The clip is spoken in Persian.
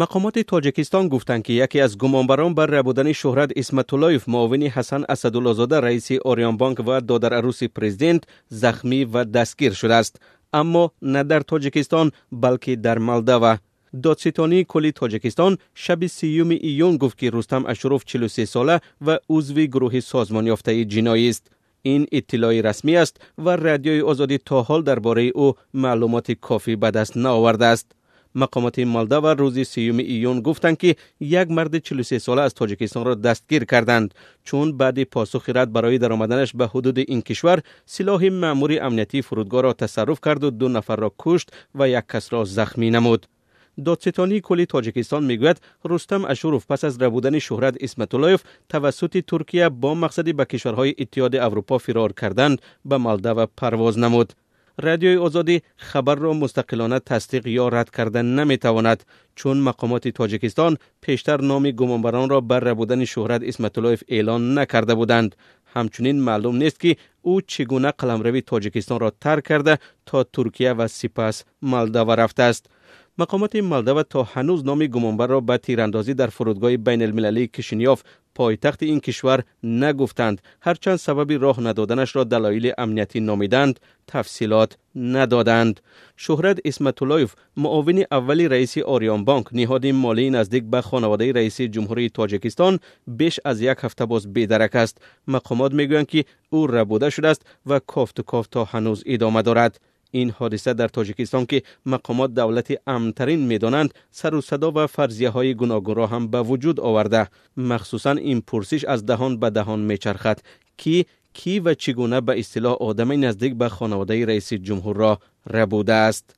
مقامات تاجیکستان گفتند که یکی از گمانبران بر ربودن شهرت اسمت اللهیف معاون حسن اسدالله رئیس آریان بانک و دادر عروس پرزیدنت زخمی و دستگیر شده است اما نه در تاجیکستان بلکه در مالداوا دادستانی کلی تاجیکستان شب سیوم ایون گفت که رستم اشروف 43 ساله و اوزوی گروه سازمان یافته جنایی است این اطلاع رسمی است و رادیوی آزادی تا حال درباره او معلومات کافی به دست نآورده است مقامات و روز سیوم ایون گفتند که یک مرد 43 ساله از تاجکستان را دستگیر کردند چون بعد پاسخ رد برای درآمدنش به حدود این کشور سلاح مأمور امنیتی فرودگاه را تصرف کرد و دو نفر را کشت و یک کس را زخمی نمود دادستانی کلی تاجکستان میگوید رستم اشوروف پس از ربودن شهرت اسمت توسط ترکیه با مقصدی به کشورهای اتحاد اروپا فرار کردند به مالدو پرواز نمود رادیوی آزادی خبر را مستقلانه تصدیق یا رد کردن تواند چون مقامات تاجیکستان پیشتر نام گمانبران را بر ربودن شهرت اسمت اعلان نکرده بودند همچنین معلوم نیست که او چگونه قلمروی تاجیکستان را ترک کرده تا ترکیه و سپس و رفته است مقامات مالدو تا هنوز نام گمانبر را به تیراندازی در فرودگاه بین المللی کشینیاف پایتخت این کشور نگفتند هرچند سبب راه ندادنش را دلایل امنیتی نامیدند تفصیلات ندادند شهرت اسمتولایف، معاون اولی رئیس آریان بانک نهاد مالی نزدیک به خانواده رئیس جمهوری تاجیکستان بیش از یک هفته باز بیدرک است مقامات میگویند که او ربوده شده است و کافت و کافت تا هنوز ادامه دارد این حادثه در تاجیکستان که مقامات دولت می دانند سر و صدا و فرضیه های را هم به وجود آورده مخصوصا این پرسش از دهان به دهان می چرخد که کی و چگونه به اصطلاح آدم نزدیک به خانواده رئیس جمهور را ربوده است